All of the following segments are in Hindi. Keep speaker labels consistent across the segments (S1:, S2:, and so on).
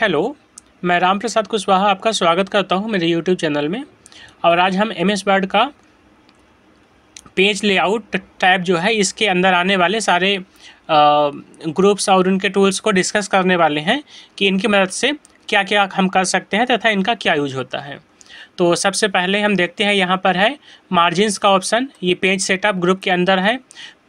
S1: हेलो मैं राम प्रसाद कुशवाहा आपका स्वागत करता हूं मेरे यूट्यूब चैनल में और आज हम एम एस वर्ड का पेज लेआउट टैब जो है इसके अंदर आने वाले सारे ग्रुप्स और उनके टूल्स को डिस्कस करने वाले हैं कि इनकी मदद से क्या क्या हम कर सकते हैं तथा इनका क्या यूज होता है तो सबसे पहले हम देखते हैं यहाँ पर है मार्जिन्स का ऑप्शन ये पेज सेटअप ग्रुप के अंदर है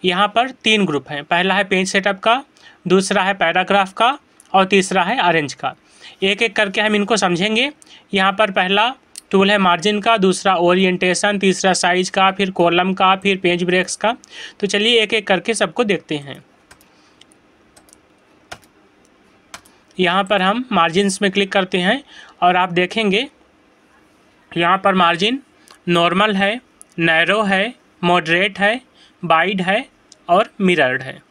S1: यहाँ पर तीन ग्रुप हैं पहला है पेज सेटअप का दूसरा है पैराग्राफ का और तीसरा है ऑरेंज का एक एक करके हम इनको समझेंगे यहाँ पर पहला टूल है मार्जिन का दूसरा ओरिएंटेशन तीसरा साइज का फिर कॉलम का फिर पेज ब्रेक्स का तो चलिए एक एक करके सबको देखते हैं यहाँ पर हम मार्जिनस में क्लिक करते हैं और आप देखेंगे यहाँ पर मार्जिन नॉर्मल है नैरो है मॉडरेट है वाइड है और मिरर्ड है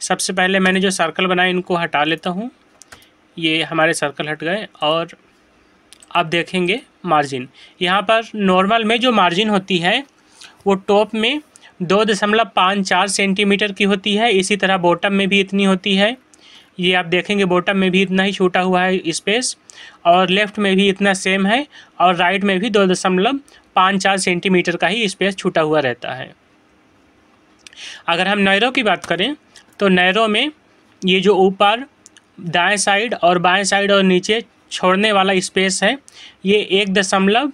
S1: सबसे पहले मैंने जो सर्कल बनाए इनको हटा लेता हूँ ये हमारे सर्कल हट गए और आप देखेंगे मार्जिन यहाँ पर नॉर्मल में जो मार्जिन होती है वो टॉप में दो दशमलव पाँच चार सेंटीमीटर की होती है इसी तरह बॉटम में भी इतनी होती है ये आप देखेंगे बॉटम में भी इतना ही छूटा हुआ है स्पेस और लेफ़्ट में भी इतना सेम है और राइट में भी दो दशमलव पाँच चार सेंटीमीटर का ही स्पेस छूटा हुआ रहता है अगर हम नैरो की बात करें तो नैरो में ये जो ऊपर दाएं साइड और बाएं साइड और नीचे छोड़ने वाला स्पेस है ये एक दशमलव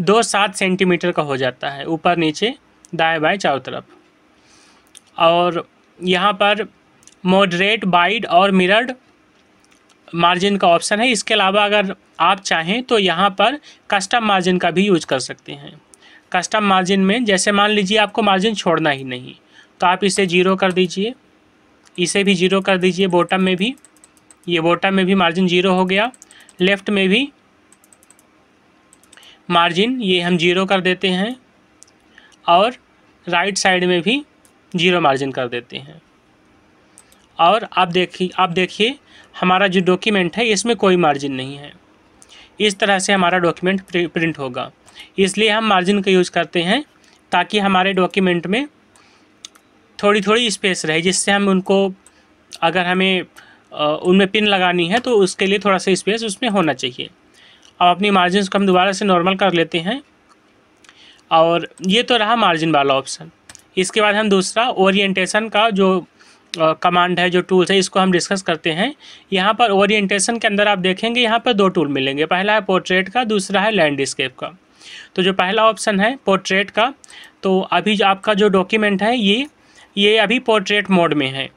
S1: दो सात सेंटीमीटर का हो जाता है ऊपर नीचे दाएं बाएं चारों तरफ और यहाँ पर मॉडरेट बाइड और मिरर्ड मार्जिन का ऑप्शन है इसके अलावा अगर आप चाहें तो यहाँ पर कस्टम मार्जिन का भी यूज कर सकते हैं कस्टम मार्जिन में जैसे मान लीजिए आपको मार्जिन छोड़ना ही नहीं तो आप इसे जीरो कर दीजिए इसे भी जीरो कर दीजिए बॉटम में भी ये बॉटम में भी मार्जिन जीरो हो गया लेफ़्ट में भी मार्जिन ये हम जीरो कर देते हैं और राइट साइड में भी जीरो मार्जिन कर देते हैं और आप देखिए आप देखिए हमारा जो डॉक्यूमेंट है इसमें कोई मार्जिन नहीं है इस तरह से हमारा डॉक्यूमेंट प्रिंट होगा इसलिए हम मार्जिन का यूज़ करते हैं ताकि हमारे डॉक्यूमेंट में थोड़ी थोड़ी स्पेस रहे जिससे हम उनको अगर हमें उनमें पिन लगानी है तो उसके लिए थोड़ा सा स्पेस उसमें होना चाहिए अब अपनी मार्जिन को हम दोबारा से नॉर्मल कर लेते हैं और ये तो रहा मार्जिन वाला ऑप्शन इसके बाद हम दूसरा ओरिएंटेशन का जो कमांड है जो टूल्स है इसको हम डिस्कस करते हैं यहाँ पर ओरिएंटेशन के अंदर आप देखेंगे यहाँ पर दो टूल मिलेंगे पहला है पोर्ट्रेट का दूसरा है लैंडस्केप का तो जो पहला ऑप्शन है पोर्ट्रेट का तो अभी जो आपका जो डॉक्यूमेंट है ये ये अभी पोर्ट्रेट मोड में है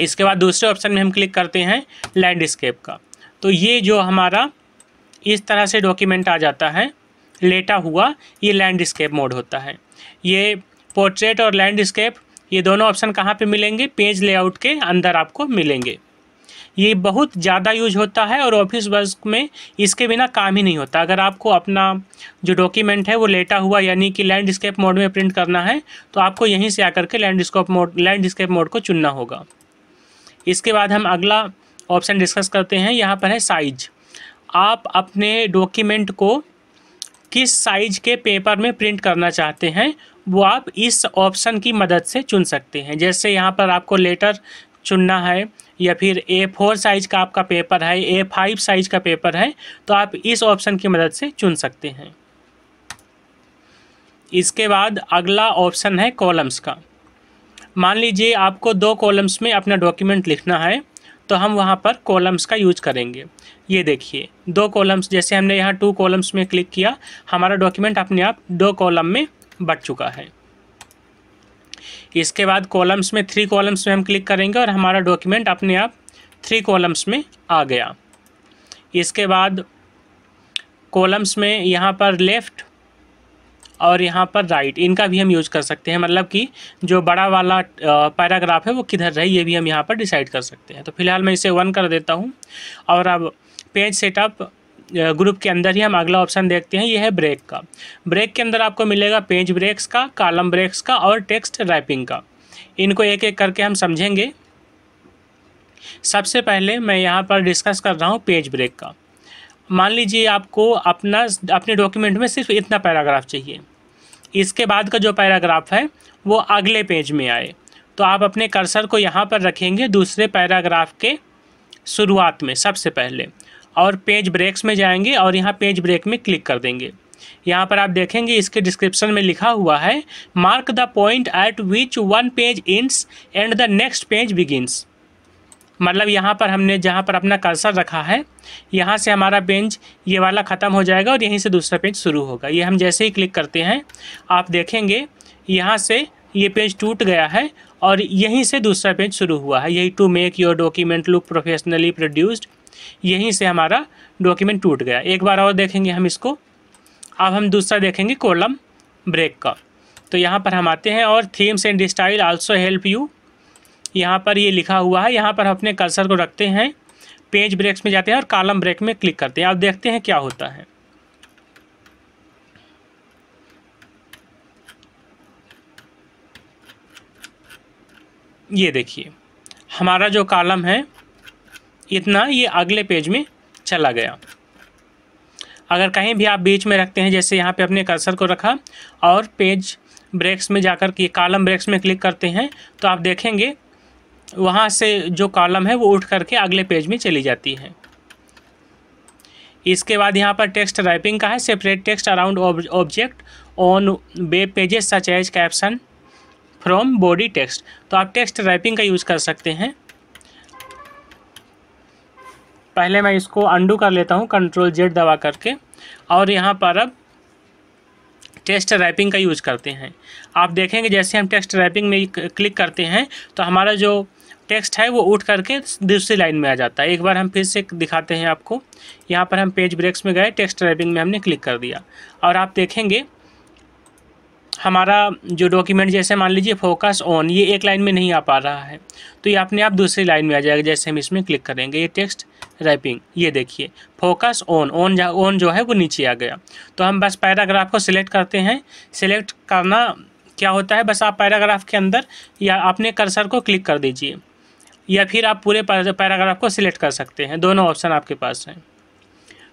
S1: इसके बाद दूसरे ऑप्शन में हम क्लिक करते हैं लैंडस्केप का तो ये जो हमारा इस तरह से डॉक्यूमेंट आ जाता है लेटा हुआ ये लैंडस्केप मोड होता है ये पोर्ट्रेट और लैंडस्केप ये दोनों ऑप्शन कहाँ पे मिलेंगे पेज लेआउट के अंदर आपको मिलेंगे ये बहुत ज़्यादा यूज होता है और ऑफिस वर्क में इसके बिना काम ही नहीं होता अगर आपको अपना जो डॉक्यूमेंट है वो लेटा हुआ यानी कि लैंडस्केप मोड में प्रिंट करना है तो आपको यहीं से आकर के लैंडस्कोप मोड लैंडस्केप मोड को चुनना होगा इसके बाद हम अगला ऑप्शन डिस्कस करते हैं यहाँ पर है साइज आप अपने डॉक्यूमेंट को किस साइज के पेपर में प्रिंट करना चाहते हैं वो आप इस ऑप्शन की मदद से चुन सकते हैं जैसे यहाँ पर आपको लेटर चुनना है या फिर ए फोर साइज का आपका पेपर है ए फाइव साइज का पेपर है तो आप इस ऑप्शन की मदद से चुन सकते हैं इसके बाद अगला ऑप्शन है कॉलम्स का मान लीजिए आपको दो कॉलम्स में अपना डॉक्यूमेंट लिखना है तो हम वहाँ पर कॉलम्स का यूज करेंगे ये देखिए दो कॉलम्स जैसे हमने यहाँ टू कॉलम्स में क्लिक किया हमारा डॉक्यूमेंट अपने आप दो कॉलम में बट चुका है इसके बाद कॉलम्स में थ्री कॉलम्स में हम क्लिक करेंगे और हमारा डॉक्यूमेंट अपने आप थ्री कॉलम्स में आ गया इसके बाद कॉलम्स में यहाँ पर लेफ़्ट और यहाँ पर राइट इनका भी हम यूज़ कर सकते हैं मतलब कि जो बड़ा वाला पैराग्राफ है वो किधर रहे ये भी हम यहाँ पर डिसाइड कर सकते हैं तो फिलहाल मैं इसे वन कर देता हूँ और अब पेज सेटअप ग्रुप के अंदर ही हम अगला ऑप्शन देखते हैं ये है ब्रेक का ब्रेक के अंदर आपको मिलेगा पेज ब्रेक्स का कालम ब्रेक्स का और टेक्स्ट रैपिंग का इनको एक एक करके हम समझेंगे सबसे पहले मैं यहाँ पर डिस्कस कर रहा हूँ पेज ब्रेक का मान लीजिए आपको अपना अपने डॉक्यूमेंट में सिर्फ इतना पैराग्राफ चाहिए इसके बाद का जो पैराग्राफ है वो अगले पेज में आए तो आप अपने कर्सर को यहाँ पर रखेंगे दूसरे पैराग्राफ के शुरुआत में सबसे पहले और पेज ब्रेक्स में जाएंगे और यहाँ पेज ब्रेक में क्लिक कर देंगे यहाँ पर आप देखेंगे इसके डिस्क्रिप्शन में लिखा हुआ है mark the point at which one page ends and the next page begins मतलब यहाँ पर हमने जहाँ पर अपना कर्सर रखा है यहाँ से हमारा पेज ये वाला ख़त्म हो जाएगा और यहीं से दूसरा पेज शुरू होगा ये हम जैसे ही क्लिक करते हैं आप देखेंगे यहाँ से ये पेज टूट गया है और यहीं से दूसरा पेज शुरू हुआ है यही to make your document look professionally produced यहीं से हमारा डॉक्यूमेंट टूट गया एक बार और देखेंगे हम इसको अब हम दूसरा देखेंगे कॉलम ब्रेक का तो यहाँ पर हम आते हैं और themes and style also help you यहाँ पर ये लिखा हुआ है यहाँ पर हम अपने कल्सर को रखते हैं पेज ब्रेक्स में जाते हैं और कॉलम ब्रेक में क्लिक करते हैं अब देखते हैं क्या होता है ये देखिए हमारा जो कॉलम है इतना ये अगले पेज में चला गया अगर कहीं भी आप बीच में रखते हैं जैसे यहाँ पे अपने कर्सर को रखा और पेज ब्रेक्स में जाकर के कॉलम ब्रेक्स में क्लिक करते हैं तो आप देखेंगे वहाँ से जो कॉलम है वो उठ करके अगले पेज में चली जाती है इसके बाद यहाँ पर टेक्स्ट राइपिंग का है separate text around object on web pages such as caption from body text तो आप टेक्स्ट राइपिंग का यूज़ कर सकते हैं पहले मैं इसको अंडू कर लेता हूँ कंट्रोल जेड दबा करके और यहाँ पर अब टेस्ट रैपिंग का यूज करते हैं आप देखेंगे जैसे हम टेक्स्ट रैपिंग में क्लिक करते हैं तो हमारा जो टेक्स्ट है वो उठ करके दूसरी लाइन में आ जाता है एक बार हम फिर से दिखाते हैं आपको यहाँ पर हम पेज ब्रेक्स में गए टेक्स्ट रैपिंग में हमने क्लिक कर दिया और आप देखेंगे हमारा जो डॉक्यूमेंट जैसे मान लीजिए फोकस ऑन ये एक लाइन में नहीं आ पा रहा है तो ये अपने आप दूसरी लाइन में आ जाएगा जैसे हम इसमें क्लिक करेंगे ये टेक्स्ट रैपिंग ये देखिए फोकस ऑन ऑन जहाँ ऑन जो है वो नीचे आ गया तो हम बस पैराग्राफ को सिलेक्ट करते हैं सिलेक्ट करना क्या होता है बस आप पैराग्राफ के अंदर या अपने कर्सर को क्लिक कर दीजिए या फिर आप पूरे पैराग्राफ को सिलेक्ट कर सकते हैं दोनों ऑप्शन आपके पास हैं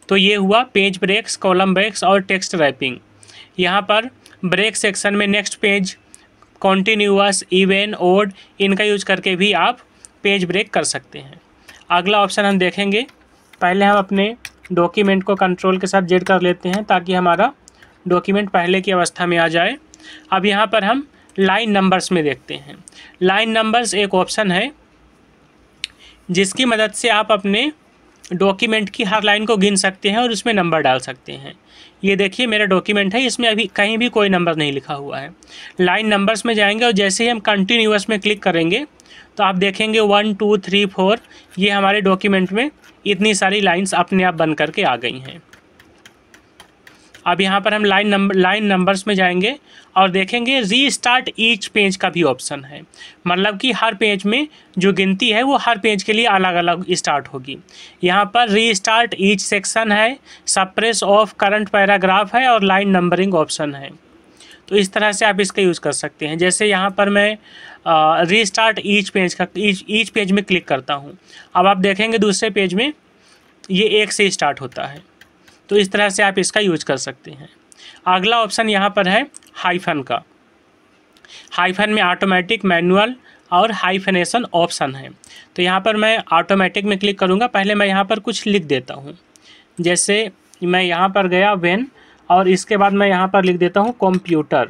S1: तो ये हुआ पेज ब्रेक्स कॉलम ब्रेक्स और टेक्स्ट रैपिंग यहाँ पर ब्रेक सेक्शन में next page continuous even odd इनका यूज करके भी आप पेज ब्रेक कर सकते हैं अगला ऑप्शन हम देखेंगे पहले हम अपने डॉक्यूमेंट को कंट्रोल के साथ जेड कर लेते हैं ताकि हमारा डॉक्यूमेंट पहले की अवस्था में आ जाए अब यहाँ पर हम लाइन नंबर्स में देखते हैं लाइन नंबर्स एक ऑप्शन है जिसकी मदद से आप अपने डॉक्यूमेंट की हर लाइन को गिन सकते हैं और उसमें नंबर डाल सकते हैं ये देखिए मेरा डॉक्यूमेंट है इसमें अभी कहीं भी कोई नंबर नहीं लिखा हुआ है लाइन नंबर्स में जाएंगे और जैसे ही हम कंटिन्यूस में क्लिक करेंगे तो आप देखेंगे वन टू थ्री फोर ये हमारे डॉक्यूमेंट में इतनी सारी लाइन्स अपने आप बन करके आ गई हैं अब यहाँ पर हम लाइन नंबर लाइन नंबर्स में जाएंगे और देखेंगे री स्टार्ट ईच पेज का भी ऑप्शन है मतलब कि हर पेज में जो गिनती है वो हर पेज के लिए अलग अलग स्टार्ट होगी यहाँ पर री स्टार्ट ईच सेक्शन है सप्रेस ऑफ करंट पैराग्राफ है और लाइन नंबरिंग ऑप्शन है तो इस तरह से आप इसका यूज़ कर सकते हैं जैसे यहाँ पर मैं रीस्टार्ट ईच पेज का ईच पेज में क्लिक करता हूँ अब आप देखेंगे दूसरे पेज में ये एक से स्टार्ट होता है तो इस तरह से आप इसका यूज कर सकते हैं अगला ऑप्शन यहाँ पर है हाइफन का हाइफन में ऑटोमेटिक मैनुअल और हाइफनेशन ऑप्शन है तो यहाँ पर मैं ऑटोमेटिक में क्लिक करूँगा पहले मैं यहाँ पर कुछ लिख देता हूँ जैसे मैं यहाँ पर गया वेन और इसके बाद मैं यहाँ पर लिख देता हूँ कंप्यूटर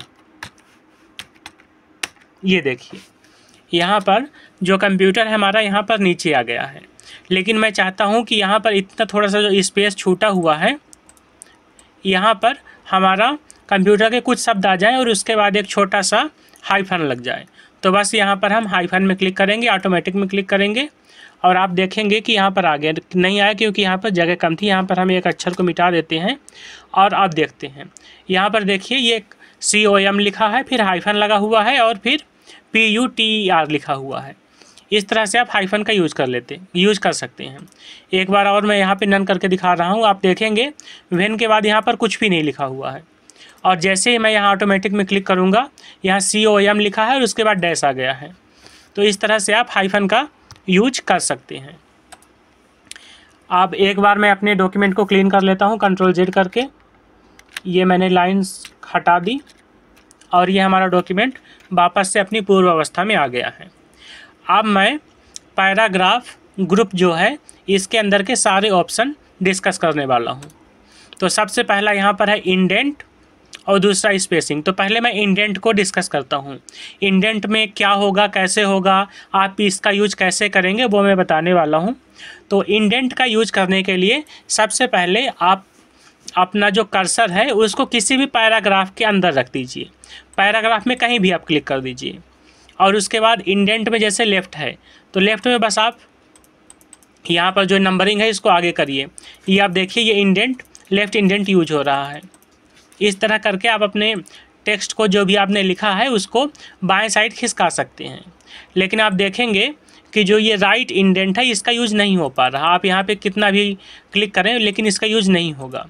S1: ये देखिए यहाँ पर जो कंप्यूटर है हमारा यहाँ पर नीचे आ गया है लेकिन मैं चाहता हूँ कि यहाँ पर इतना थोड़ा सा जो स्पेस छूटा हुआ है यहाँ पर हमारा कंप्यूटर के कुछ शब्द आ जाएँ और उसके बाद एक छोटा सा हाईफन लग जाए तो बस यहाँ पर हम हाईफन में क्लिक करेंगे ऑटोमेटिक में क्लिक करेंगे और आप देखेंगे कि यहाँ पर आगे नहीं आया क्योंकि यहाँ पर जगह कम थी यहाँ पर हम एक अक्षर को मिटा देते हैं और आप देखते हैं यहाँ पर देखिए ये सी ओ एम लिखा है फिर हाइफन लगा हुआ है और फिर P U T E R लिखा हुआ है इस तरह से आप हाइफन का यूज कर लेते यूज कर सकते हैं एक बार और मैं यहाँ पे नन करके दिखा रहा हूँ आप देखेंगे वेन के बाद यहाँ पर कुछ भी नहीं लिखा हुआ है और जैसे ही मैं यहाँ ऑटोमेटिक में क्लिक करूँगा यहाँ सी ओ एम लिखा है और उसके बाद डैश आ गया है तो इस तरह से आप हाइफन का यूज कर सकते हैं अब एक बार मैं अपने डॉक्यूमेंट को क्लीन कर लेता हूँ कंट्रोल जेड करके ये मैंने लाइन्स हटा दी और ये हमारा डॉक्यूमेंट वापस से अपनी पूर्वावस्था में आ गया है अब मैं पैराग्राफ ग्रुप जो है इसके अंदर के सारे ऑप्शन डिस्कस करने वाला हूँ तो सबसे पहला यहाँ पर है इंडेंट और दूसरा स्पेसिंग तो पहले मैं इंडेंट को डिस्कस करता हूँ इंडेंट में क्या होगा कैसे होगा आप इसका यूज कैसे करेंगे वो मैं बताने वाला हूँ तो इंडेंट का यूज करने के लिए सबसे पहले आप अपना जो कर्सर है उसको किसी भी पैराग्राफ के अंदर रख दीजिए पैराग्राफ में कहीं भी आप क्लिक कर दीजिए और उसके बाद इंडेंट में जैसे लेफ़्ट है तो लेफ़्ट में बस आप यहाँ पर जो नंबरिंग है इसको आगे करिए ये आप देखिए ये इंडेंट लेफ़्ट इंडेंट यूज हो रहा है इस तरह करके आप अपने टेक्स्ट को जो भी आपने लिखा है उसको बाएं साइड खिसका सकते हैं लेकिन आप देखेंगे कि जो ये राइट इंडेंट है इसका यूज़ नहीं हो पा रहा आप यहाँ पे कितना भी क्लिक करें लेकिन इसका यूज़ नहीं होगा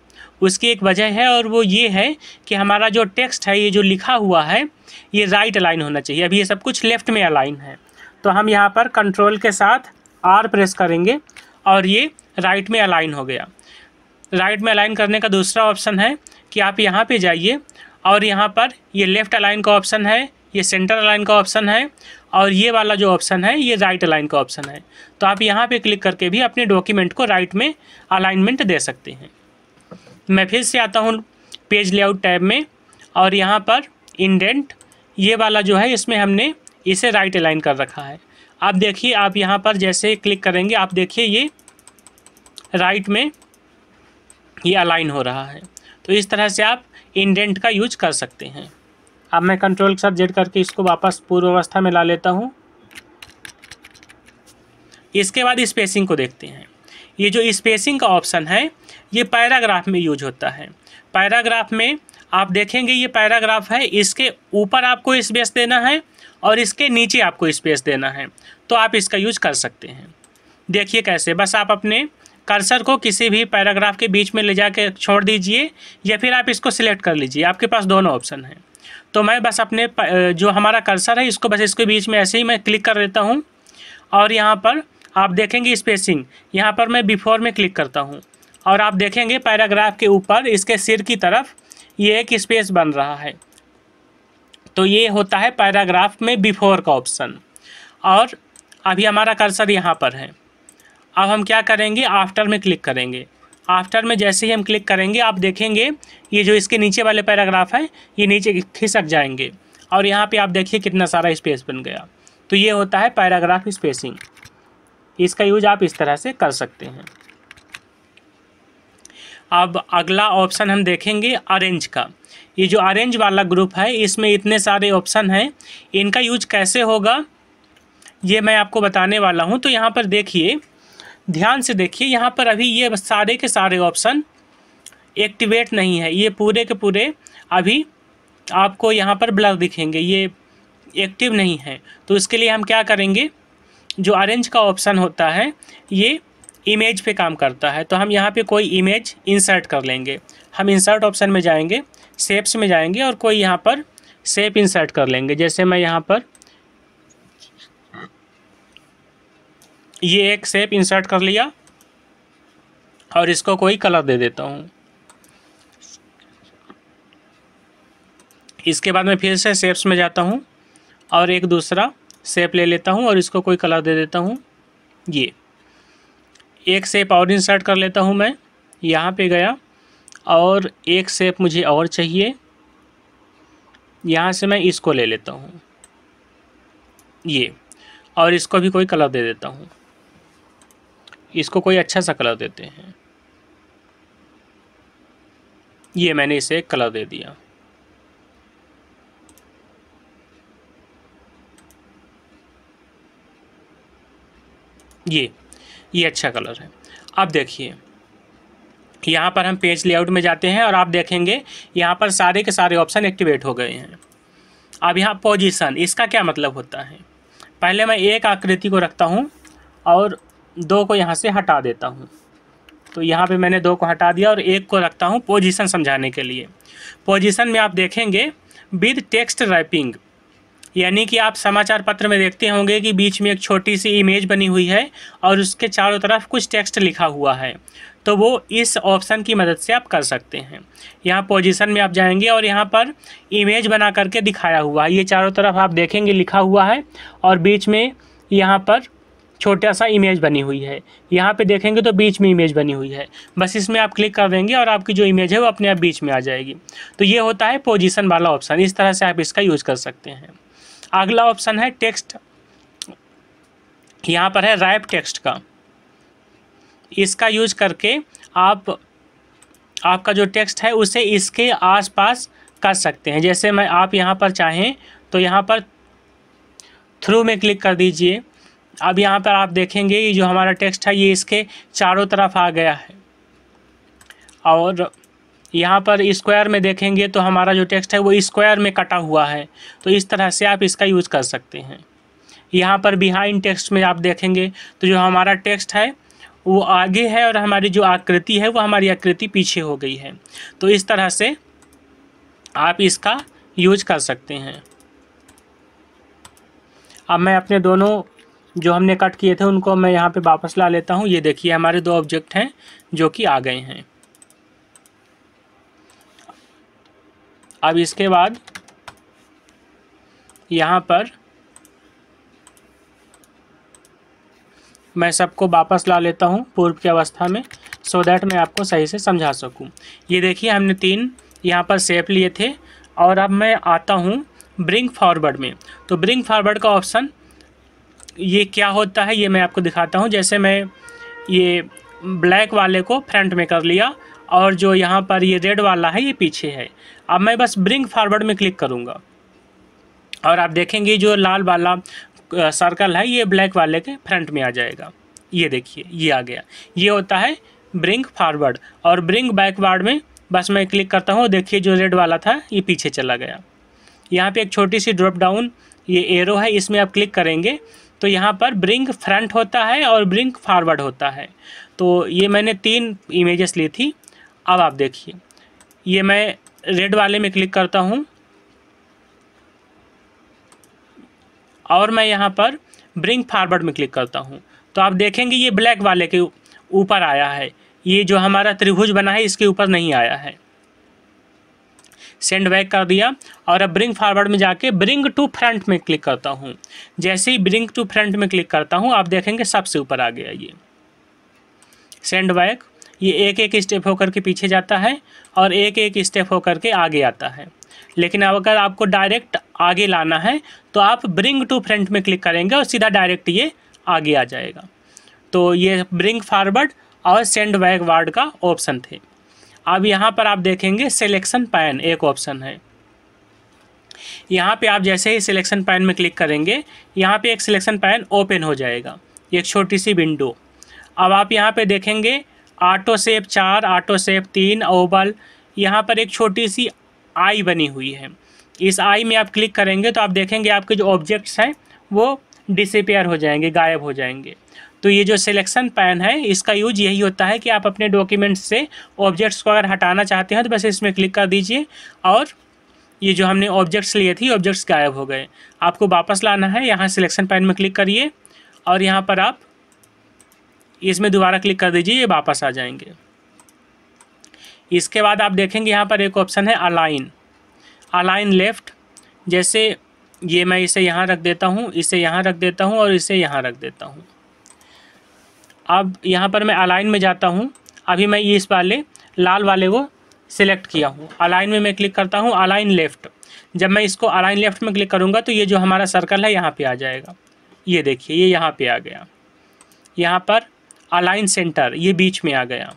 S1: उसकी एक वजह है और वो ये है कि हमारा जो टेक्स्ट है ये जो लिखा हुआ है ये राइट अलाइन होना चाहिए अभी ये सब कुछ लेफ़्ट में अलाइन है तो हम यहाँ पर कंट्रोल के साथ आर प्रेस करेंगे और ये राइट में अलाइन हो गया राइट में अलाइन करने का दूसरा ऑप्शन है कि आप यहाँ पे जाइए और यहाँ पर ये लेफ़्ट अलाइन का ऑप्शन है ये सेंटर अलाइन का ऑप्शन है और ये वाला जो ऑप्शन है ये राइट अलाइन का ऑप्शन है तो आप यहाँ पे क्लिक करके भी अपने डॉक्यूमेंट को राइट में अलाइनमेंट दे सकते हैं मैं फिर से आता हूँ पेज लेआउट टैब में और यहाँ पर इंडेंट ये वाला जो है इसमें हमने इसे राइट अलाइन कर रखा है आप देखिए आप यहाँ पर जैसे क्लिक करेंगे आप देखिए ये राइट में ये अलाइन हो रहा है तो इस तरह से आप इंडेंट का यूज कर सकते हैं अब मैं कंट्रोल के साथ जेड करके इसको वापस पूर्वावस्था में ला लेता हूँ इसके बाद स्पेसिंग को देखते हैं ये जो स्पेसिंग का ऑप्शन है ये पैराग्राफ में यूज होता है पैराग्राफ में आप देखेंगे ये पैराग्राफ है इसके ऊपर आपको स्पेस देना है और इसके नीचे आपको स्पेस देना है तो आप इसका यूज कर सकते हैं देखिए कैसे बस आप अपने कर्सर को किसी भी पैराग्राफ के बीच में ले कर छोड़ दीजिए या फिर आप इसको सिलेक्ट कर लीजिए आपके पास दोनों ऑप्शन हैं तो मैं बस अपने जो हमारा कर्सर है इसको बस इसके बीच में ऐसे ही मैं क्लिक कर देता हूँ और यहाँ पर आप देखेंगे स्पेसिंग यहाँ पर मैं बिफोर में क्लिक करता हूँ और आप देखेंगे पैराग्राफ के ऊपर इसके सिर की तरफ ये एक स्पेस बन रहा है तो ये होता है पैराग्राफ में बिफोर का ऑप्शन और अभी हमारा कर्सर यहाँ पर है अब हम क्या करेंगे आफ्टर में क्लिक करेंगे आफ्टर में जैसे ही हम क्लिक करेंगे आप देखेंगे ये जो इसके नीचे वाले पैराग्राफ हैं ये नीचे खिसक जाएंगे और यहाँ पे आप देखिए कितना सारा स्पेस बन गया तो ये होता है पैराग्राफ स्पेसिंग इसका यूज आप इस तरह से कर सकते हैं अब अगला ऑप्शन हम देखेंगे अरेंज का ये जो अरेंज वाला ग्रुप है इसमें इतने सारे ऑप्शन हैं इनका यूज कैसे होगा ये मैं आपको बताने वाला हूँ तो यहाँ पर देखिए ध्यान से देखिए यहाँ पर अभी ये सारे के सारे ऑप्शन एक्टिवेट नहीं है ये पूरे के पूरे अभी आपको यहाँ पर ब्लर दिखेंगे ये एक्टिव नहीं है तो इसके लिए हम क्या करेंगे जो अरेंज का ऑप्शन होता है ये इमेज पे काम करता है तो हम यहाँ पे कोई इमेज इंसर्ट कर लेंगे हम इंसर्ट ऑप्शन में जाएंगे सेप्स में जाएंगे और कोई यहाँ पर सेप इंसर्ट कर लेंगे जैसे मैं यहाँ पर ये एक सेप इंसर्ट कर लिया और इसको कोई कलर दे देता हूँ इसके बाद मैं फिर से सेप्स में जाता हूँ और एक दूसरा सेप ले लेता हूँ और इसको कोई कलर दे देता हूँ ये एक सेप और इंसर्ट कर लेता हूँ मैं यहाँ पे गया और एक सेप मुझे और चाहिए यहाँ से मैं इसको ले लेता हूँ ये और इसको भी कोई कलर दे देता हूँ इसको कोई अच्छा सा कलर देते हैं ये मैंने इसे कलर दे दिया ये ये अच्छा कलर है अब देखिए यहाँ पर हम पेज लेआउट में जाते हैं और आप देखेंगे यहाँ पर सारे के सारे ऑप्शन एक्टिवेट हो गए हैं अब यहाँ पोजीशन इसका क्या मतलब होता है पहले मैं एक आकृति को रखता हूँ और दो को यहाँ से हटा देता हूँ तो यहाँ पे मैंने दो को हटा दिया और एक को रखता हूँ पोजीशन समझाने के लिए पोजीशन में आप देखेंगे विद टेक्स्ट रैपिंग यानी कि आप समाचार पत्र में देखते होंगे कि बीच में एक छोटी सी इमेज बनी हुई है और उसके चारों तरफ कुछ टेक्स्ट लिखा हुआ है तो वो इस ऑप्शन की मदद से आप कर सकते हैं यहाँ पोजीशन में आप जाएंगे और यहाँ पर इमेज बना करके दिखाया हुआ है ये चारों तरफ आप देखेंगे लिखा हुआ है और बीच में यहाँ पर छोटा सा इमेज बनी हुई है यहाँ पे देखेंगे तो बीच में इमेज बनी हुई है बस इसमें आप क्लिक कर देंगे और आपकी जो इमेज है वो अपने आप बीच में आ जाएगी तो ये होता है पोजीशन वाला ऑप्शन इस तरह से आप इसका यूज़ कर सकते हैं अगला ऑप्शन है टेक्स्ट यहाँ पर है रैप टेक्स्ट का इसका यूज करके आप आपका जो टेक्स्ट है उसे इसके आसपास कर सकते हैं जैसे मैं आप यहाँ पर चाहें तो यहाँ पर थ्रू में क्लिक कर दीजिए अब यहाँ पर आप देखेंगे ये जो हमारा टेक्स्ट है ये इसके चारों तरफ आ गया है और यहाँ पर स्क्वायर में देखेंगे तो हमारा जो टेक्स्ट है वो स्क्वायर में कटा हुआ है तो इस तरह से आप इसका यूज़ कर सकते हैं यहाँ पर बिहाइंड टेक्स्ट में आप देखेंगे तो जो हमारा टेक्स्ट है वो आगे है और हमारी जो आकृति है वो हमारी आकृति पीछे हो गई है तो इस तरह से आप इसका यूज कर सकते हैं अब मैं अपने दोनों जो हमने कट किए थे उनको मैं यहाँ पे वापस ला लेता हूँ ये देखिए हमारे दो ऑब्जेक्ट हैं जो कि आ गए हैं अब इसके बाद यहाँ पर मैं सबको वापस ला लेता हूँ पूर्व की अवस्था में सो so दैट मैं आपको सही से समझा सकूँ ये देखिए हमने तीन यहाँ पर सेप लिए थे और अब मैं आता हूँ ब्रिंग फॉरवर्ड में तो ब्रिंग फॉरवर्ड का ऑप्शन ये क्या होता है ये मैं आपको दिखाता हूँ जैसे मैं ये ब्लैक वाले को फ्रंट में कर लिया और जो यहाँ पर ये रेड वाला है ये पीछे है अब मैं बस ब्रिंग फॉरवर्ड में क्लिक करूँगा और आप देखेंगे जो लाल वाला सर्कल है ये ब्लैक वाले के फ्रंट में आ जाएगा ये देखिए ये आ गया ये होता है ब्रिंग फॉरवर्ड और ब्रिंग बैकवर्ड में बस मैं क्लिक करता हूँ देखिए जो रेड वाला था ये पीछे चला गया यहाँ पे एक छोटी सी ड्रॉप डाउन ये एरो है इसमें आप क्लिक करेंगे तो यहाँ पर ब्रिंग फ्रंट होता है और ब्रिंग फॉरवर्ड होता है तो ये मैंने तीन इमेजेस ली थी अब आप देखिए ये मैं रेड वाले में क्लिक करता हूँ और मैं यहाँ पर ब्रिंग फारवर्ड में क्लिक करता हूँ तो आप देखेंगे ये ब्लैक वाले के ऊपर आया है ये जो हमारा त्रिभुज बना है इसके ऊपर नहीं आया है सेंड बैक कर दिया और अब ब्रिंग फॉरवर्ड में जाके ब्रिंग टू फ्रंट में क्लिक करता हूँ जैसे ही ब्रिंग टू फ्रंट में क्लिक करता हूँ आप देखेंगे सबसे ऊपर आ गया ये सेंड बैक ये एक एक स्टेप होकर के पीछे जाता है और एक एक स्टेप होकर के आगे आता है लेकिन अब अगर आपको डायरेक्ट आगे लाना है तो आप ब्रिंग टू फ्रंट में क्लिक करेंगे और सीधा डायरेक्ट ये आगे आ जाएगा तो ये ब्रिंग फॉरवर्ड और सेंड बैक वार्ड का ऑप्शन थे अब यहाँ पर आप देखेंगे सिलेक्शन पैन एक ऑप्शन है यहाँ पे आप जैसे ही सिलेक्शन पैन में क्लिक करेंगे यहाँ पे एक सिलेक्शन पैन ओपन हो जाएगा एक छोटी सी विंडो अब आप यहाँ पे देखेंगे आटो सेप चार आटो सेप तीन ओवल यहाँ पर एक छोटी सी आई बनी हुई है इस आई में आप क्लिक करेंगे तो आप देखेंगे आपके जो ऑब्जेक्ट्स हैं वो डिसपेयर हो जाएंगे गायब हो जाएंगे तो ये जो सिलेक्शन पैन है इसका यूज यही होता है कि आप अपने डॉक्यूमेंट्स से ऑब्जेक्ट्स को अगर हटाना चाहते हैं तो बस इसमें क्लिक कर दीजिए और ये जो हमने ऑब्जेक्ट्स लिए थे ऑब्जेक्ट्स गायब हो गए आपको वापस लाना है यहाँ सिलेक्शन पैन में क्लिक करिए और यहाँ पर आप इसमें दोबारा क्लिक कर दीजिए ये वापस आ जाएंगे इसके बाद आप देखेंगे यहाँ पर एक ऑप्शन है अलाइन अलाइन लेफ़्ट जैसे ये मैं इसे यहाँ रख देता हूँ इसे यहाँ रख देता हूँ और इसे यहाँ रख देता हूँ अब यहाँ पर मैं अलाइन में जाता हूँ अभी मैं इस वाले लाल वाले को सिलेक्ट किया हूँ अलाइन में मैं क्लिक करता हूँ अलाइन लेफ़्ट जब मैं इसको अलाइन लेफ़्ट में क्लिक करूँगा तो ये जो हमारा सर्कल है यहाँ पर आ जाएगा ये देखिए ये यहाँ पर आ गया यहाँ पर अलाइन सेंटर ये बीच में आ गया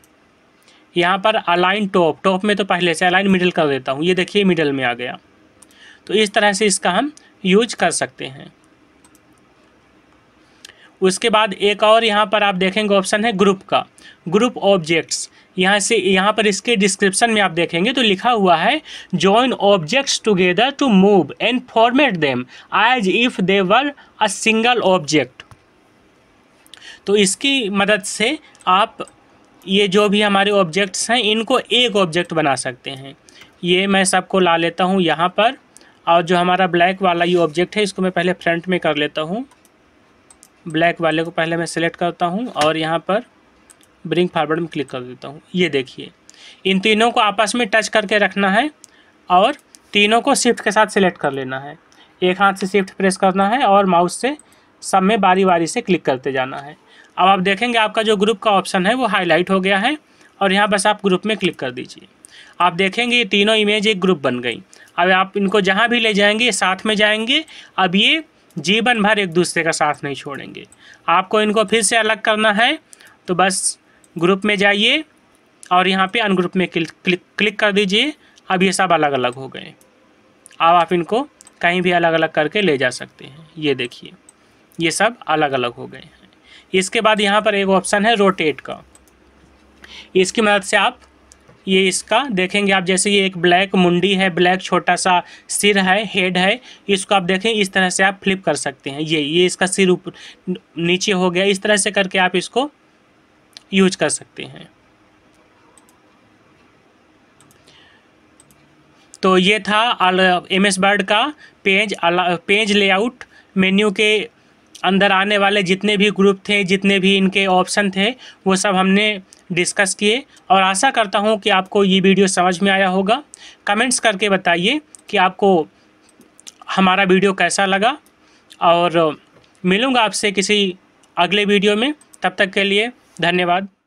S1: यहाँ पर अलाइन टॉप टॉप में तो पहले से अलाइन मिडिल कर देता हूँ ये देखिए मिडल में आ गया तो इस तरह से इसका हम यूज कर सकते हैं उसके बाद एक और यहाँ पर आप देखेंगे ऑप्शन है ग्रुप का ग्रुप ऑब्जेक्ट्स यहाँ से यहाँ पर इसके डिस्क्रिप्शन में आप देखेंगे तो लिखा हुआ है join objects together to move and format them as if they were a single object तो इसकी मदद से आप ये जो भी हमारे ऑब्जेक्ट्स हैं इनको एक ऑब्जेक्ट बना सकते हैं ये मैं सबको ला लेता हूँ यहाँ पर और जो हमारा ब्लैक वाला ये ऑब्जेक्ट है इसको मैं पहले फ्रंट में कर लेता हूँ ब्लैक वाले को पहले मैं सिलेक्ट करता हूँ और यहाँ पर ब्रिंग फॉरवर्ड में क्लिक कर देता हूँ ये देखिए इन तीनों को आपस में टच करके रखना है और तीनों को शिफ्ट के साथ सेलेक्ट कर लेना है एक हाथ से शिफ्ट प्रेस करना है और माउस से सब में बारी बारी से क्लिक करते जाना है अब आप देखेंगे आपका जो ग्रुप का ऑप्शन है वो हाईलाइट हो गया है और यहाँ बस आप ग्रुप में क्लिक कर दीजिए आप देखेंगे ये तीनों इमेज एक ग्रुप बन गई अब आप इनको जहाँ भी ले जाएंगे साथ में जाएंगे अब ये जीवन भर एक दूसरे का साथ नहीं छोड़ेंगे आपको इनको फिर से अलग करना है तो बस ग्रुप में जाइए और यहाँ पे अनग्रुप में क्लिक क्लिक क्लिक कर दीजिए अब ये सब अलग अलग हो गए अब आप इनको कहीं भी अलग अलग करके ले जा सकते हैं ये देखिए ये सब अलग अलग हो गए हैं इसके बाद यहाँ पर एक ऑप्शन है रोटेट का इसकी मदद से आप ये इसका देखेंगे आप जैसे ये एक ब्लैक मुंडी है ब्लैक छोटा सा सिर है हेड है इसको आप देखें इस तरह से आप फ्लिप कर सकते हैं ये ये इसका सिर ऊपर नीचे हो गया इस तरह से करके आप इसको यूज कर सकते हैं तो ये था एम एस बर्ड का पेज पेज लेआउट मेन्यू के अंदर आने वाले जितने भी ग्रुप थे जितने भी इनके ऑप्शन थे वो सब हमने डिस्कस किए और आशा करता हूँ कि आपको ये वीडियो समझ में आया होगा कमेंट्स करके बताइए कि आपको हमारा वीडियो कैसा लगा और मिलूँगा आपसे किसी अगले वीडियो में तब तक के लिए धन्यवाद